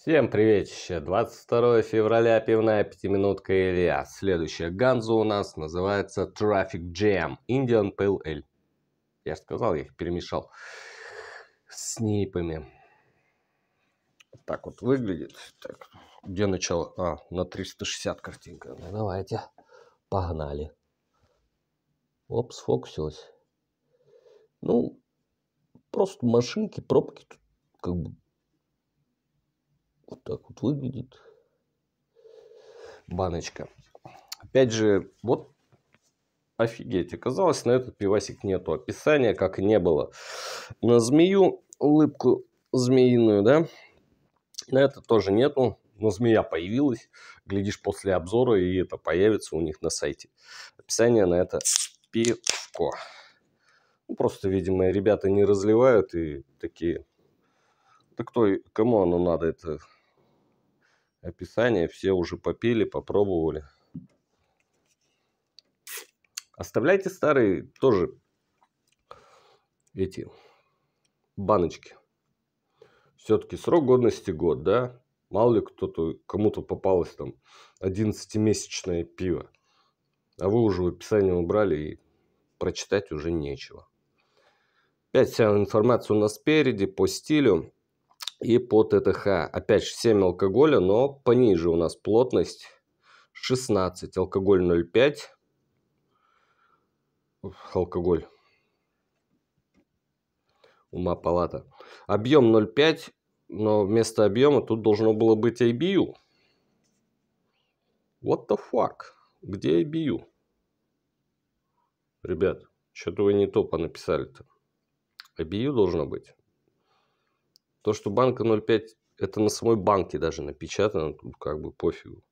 Всем привет! 22 февраля, пивная пятиминутка Илья. А следующая ганза у нас называется Traffic Jam Indian Pale Ale. Я же сказал, я их перемешал с нейпами. Так вот выглядит. Так, где начало? А, на 360 картинка. Ну, давайте, погнали. Опс, сфокусилась. Ну, просто машинки, пробки тут как бы вот так вот выглядит баночка. Опять же, вот офигеть, оказалось, на этот пивасик нету описания, как не было. На змею, улыбку змеиную, да, на это тоже нету, но змея появилась. Глядишь, после обзора и это появится у них на сайте. Описание на это пивко. Ну, просто, видимо, ребята не разливают и такие... Да кто, кому оно надо, это описание. Все уже попили, попробовали. Оставляйте старые тоже эти баночки. Все-таки срок годности год, да? Мало ли кто-то, кому-то попалось там 11-месячное пиво. А вы уже в описании убрали и прочитать уже нечего. Опять вся информация у нас спереди по стилю и по ТТХ. Опять же 7 алкоголя, но пониже у нас плотность 16. Алкоголь 0,5. Алкоголь. Ума палата. Объем 0,5, но вместо объема тут должно было быть IBU. What the fuck? Где IBU? Ребят, что-то вы не то понаписали-то. IBU должно быть. То, что банка 0,5, это на самой банке даже напечатано, тут как бы пофигу.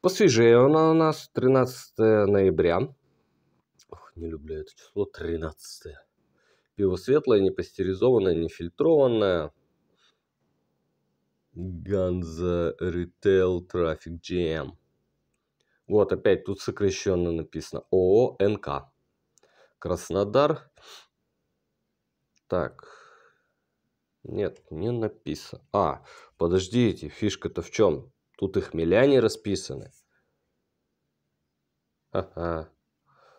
Посвежее она у нас 13 ноября. Ох, не люблю это число, 13. Пиво светлое, не пастеризованное, не фильтрованное. Ганза Retail Traffic GM. Вот опять тут сокращенно написано ООО Краснодар. Так, нет, не написано. А, подождите, фишка-то в чем? Тут их миллионе расписаны. ха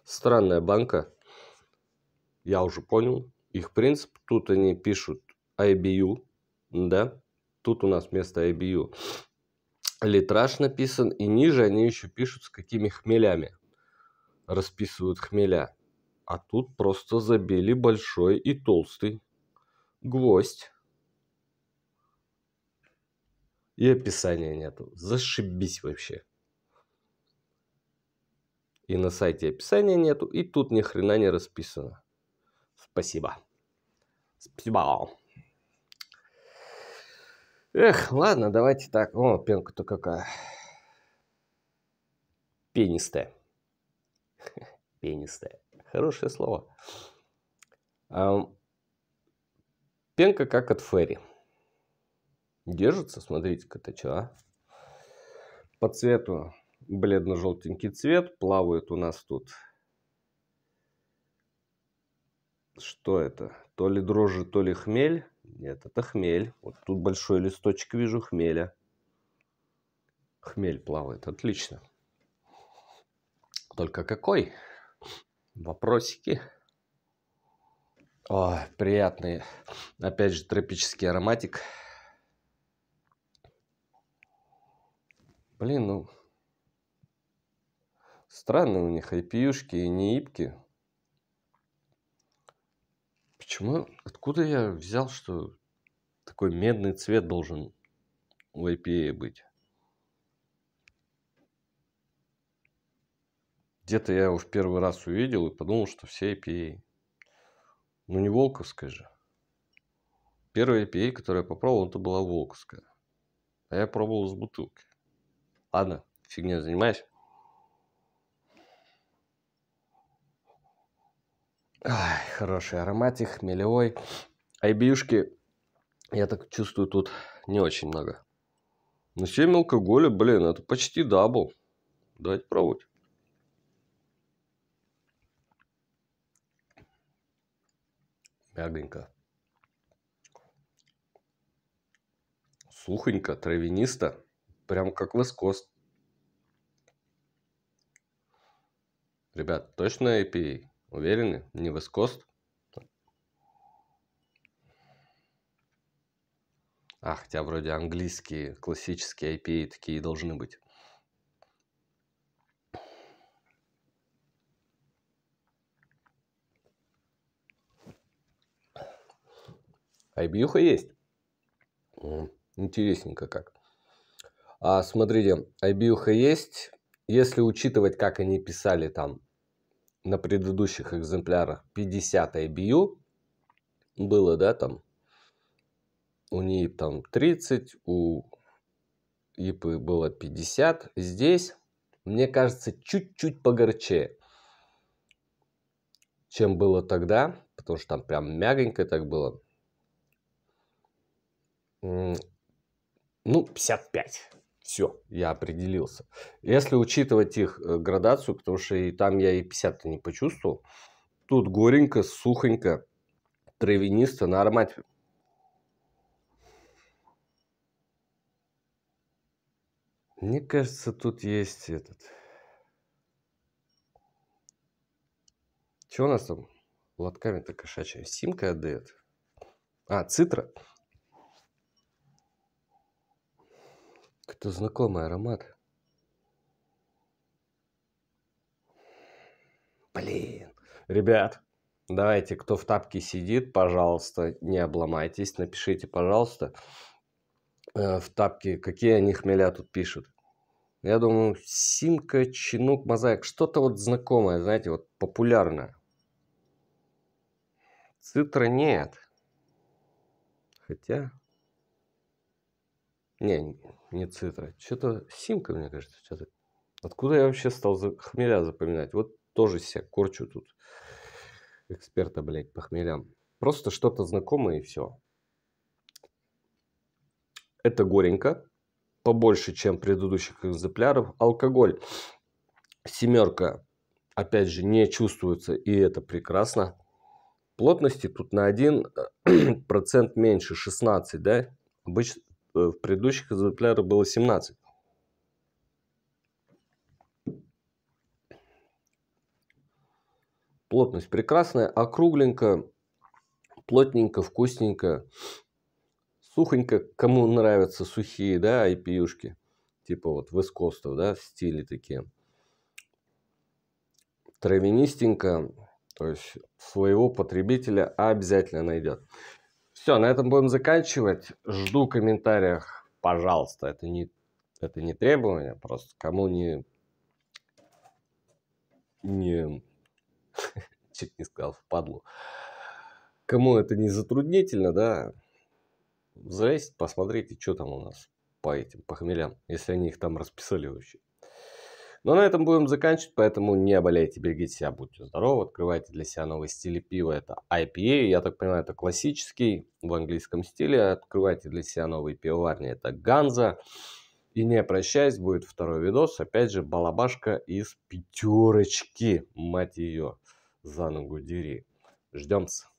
Странная банка. Я уже понял. Их принцип, тут они пишут IBU, да? Тут у нас вместо IBU литраж написан, и ниже они еще пишут, с какими хмелями расписывают хмеля. А тут просто забили большой и толстый гвоздь. И описания нету. Зашибись вообще. И на сайте описания нету, и тут ни хрена не расписано. Спасибо. Спасибо. Эх, ладно, давайте так. О, пенка-то какая. Пенистая. Пенистая. Хорошее слово. Пенка как от Ферри. Держится, смотрите, как это катача. А? По цвету бледно-желтенький цвет. Плавает у нас тут... Что это? То ли дрожжи, то ли хмель. Нет, это хмель. Вот тут большой листочек вижу хмеля. Хмель плавает, отлично. Только какой? Вопросики. О, приятный, опять же, тропический ароматик. Блин, ну... Странные у них айпиюшки и не ипки. Почему? Откуда я взял, что такой медный цвет должен у IPA быть? Где-то я его в первый раз увидел и подумал, что все IPA. Ну не Волковская же. Первая IPA, которую я попробовал, это была Волковская. А я пробовал с бутылки ладно, фигня занимаюсь. Ай, хороший ароматик, хмелевой. Айбьюшки, я так чувствую, тут не очень много. Но ну, 7 алкоголя, блин, это почти дабл. Давайте пробовать. Мягонько. Сухонько, травянисто. Прям как West Ребят, точно APA? Уверены? Не West Coast? А, хотя вроде английские, классические IPA такие должны быть. Айбьюха есть. Интересненько как. А, смотрите, обилка есть. Если учитывать, как они писали там на предыдущих экземплярах 50 IBU было, да, там у нее там 30, у ИПы было 50. Здесь, мне кажется, чуть-чуть погорче, чем было тогда, потому что там прям мягонько так было. Ну, 55. Все, я определился. Если учитывать их э, градацию, потому что и там я и 50 не почувствовал, тут горенько, сухонько, травянисто на аромате. Мне кажется, тут есть этот... Что у нас там? Лотками-то кошачья. Симка отдает. А, цитра. Какой-то знакомый аромат. Блин. Ребят, давайте, кто в тапке сидит, пожалуйста, не обломайтесь. Напишите, пожалуйста, э, в тапке, какие они хмеля тут пишут. Я думаю, симка, чинук, мозаик. Что-то вот знакомое, знаете, вот популярное. Цитра нет. Хотя... Не, не цитра. Что-то симка, мне кажется. Что-то... Откуда я вообще стал за... хмеля запоминать? Вот тоже себя корчу тут. Эксперта, блядь, по хмелям. Просто что-то знакомое и все. Это горенько. Побольше, чем предыдущих экземпляров. Алкоголь. Семерка. Опять же, не чувствуется, и это прекрасно. Плотности тут на 1% э, меньше, 16, да? Обычно Э, в предыдущих экземплярах было 17. Плотность прекрасная, округленько, плотненько, вкусненько, сухонько, кому нравятся сухие, да, ipu типа вот вискостов, да, в стиле такие. Травянистенько, то есть своего потребителя обязательно найдет. Все, на этом будем заканчивать. Жду в комментариях, пожалуйста. Это не, это не требование, просто кому не... Не... Чуть не сказал, впадлу. Кому это не затруднительно, да, залезть, посмотрите, что там у нас по этим, по хмелям, если они их там расписали вообще. Но на этом будем заканчивать, поэтому не болейте, берегите себя, будьте здоровы, открывайте для себя новые стили пива. Это IPA, я так понимаю, это классический в английском стиле. Открывайте для себя новые пивоварни, это Ганза. И не прощаясь, будет второй видос. Опять же, балабашка из пятерочки. Мать ее, за ногу дери. Ждемся.